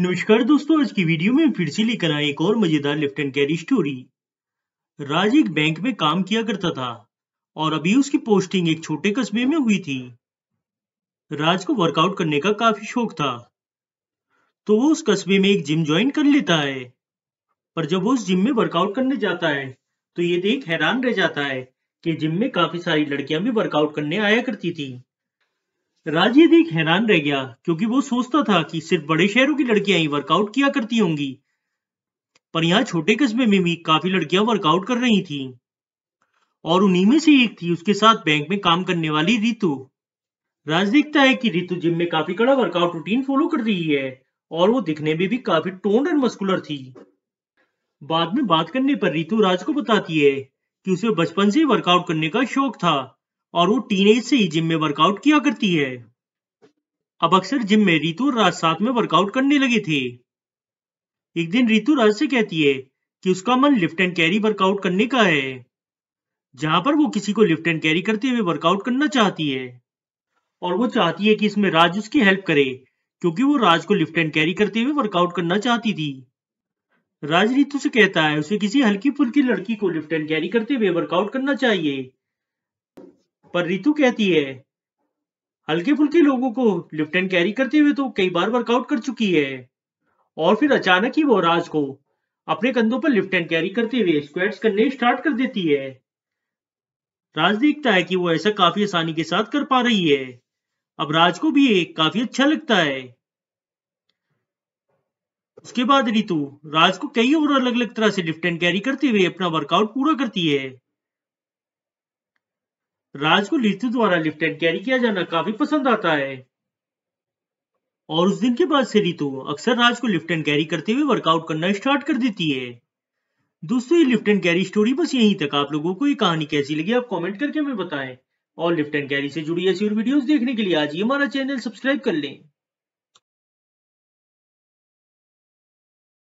नमस्कार दोस्तों आज की वीडियो में फिर से लेकर आए एक और मजेदार lift and carry story Raj एक बैंक में काम किया करता था और अभी उसकी पोस्टिंग एक छोटे कस्बे में हुई थी राज को वर्कआउट करने का काफी शौक था तो वो उस कस्बे में एक जिम ज्वाइन कर लेता है पर जब वो उस जिम में वर्कआउट करने जाता है तो ये देख हैरान रह जाता है कि जिम में काफी सारी लड़कियां भी वर्कआउट करने आया करती थी राजीद एक हैरान रह गया क्योंकि वो सोचता था कि सिर्फ बड़े शहरों की लड़कियां ही वर्कआउट किया करती होंगी पर यहाँ छोटे कस्बे में भी काफी लड़कियां वर्कआउट कर रही थी और उन्हीं में से एक थी उसके साथ बैंक में काम करने वाली रितु राज देखता है कि रितु जिम में काफी कड़ा वर्कआउट रूटीन फॉलो कर रही है और वो दिखने में भी काफी टोन एंड मस्कुलर थी बाद में बात करने पर रितु राज को बताती है कि उसे बचपन से वर्कआउट करने का शौक था और वो टीनेज से ही जिम में वर्कआउट किया करती है अब अक्सर जिम में रितु राज साथ में वर्कआउट करने लगे थे एक दिन रितु राज से कहती है कि उसका मन लिफ्ट एंड कैरी वर्कआउट करने का है जहां पर वो किसी को लिफ्ट एंड कैरी करते हुए वर्कआउट करना चाहती है और वो चाहती है कि इसमें राज उसकी हेल्प करे क्योंकि वो राज को लिफ्ट एंड कैरी करते हुए वर्कआउट करना चाहती थी राज रितु से कहता है उसे किसी हल्की फुल्की लड़की को लिफ्ट एंड कैरी करते हुए वर्कआउट करना चाहिए पर रितु कहती है हल्के फुल्के लोगों को लिफ्ट एंड कैरी करते हुए तो कई बार वर्कआउट कर चुकी है और फिर अचानक ही वो राज को अपने कंधों पर लिफ्ट एंड कैरी करते हुए स्क्वाट्स करने स्टार्ट कर देती है राज देखता है कि वो ऐसा काफी आसानी के साथ कर पा रही है अब राज को भी ये काफी अच्छा लगता है उसके बाद रितु राज को कई और अलग अलग तरह से लिफ्ट एंड कैरी करते हुए अपना वर्कआउट पूरा करती है राज को लीतू द्वारा लिफ्ट एंड कैरी किया जाना काफी पसंद आता है और उस दिन के बाद से रितु अक्सर राज को लिफ्ट एंड कैरी करते हुए वर्कआउट करना स्टार्ट कर देती है दोस्तों ये लिफ्ट एंड कैरी स्टोरी बस यहीं तक आप लोगों को ये कहानी कैसी लगी आप कमेंट करके हमें बताएं और लिफ्ट एंड कैरी से जुड़ी ऐसी और वीडियोस देखने के लिए आज ही हमारा चैनल सब्सक्राइब कर लें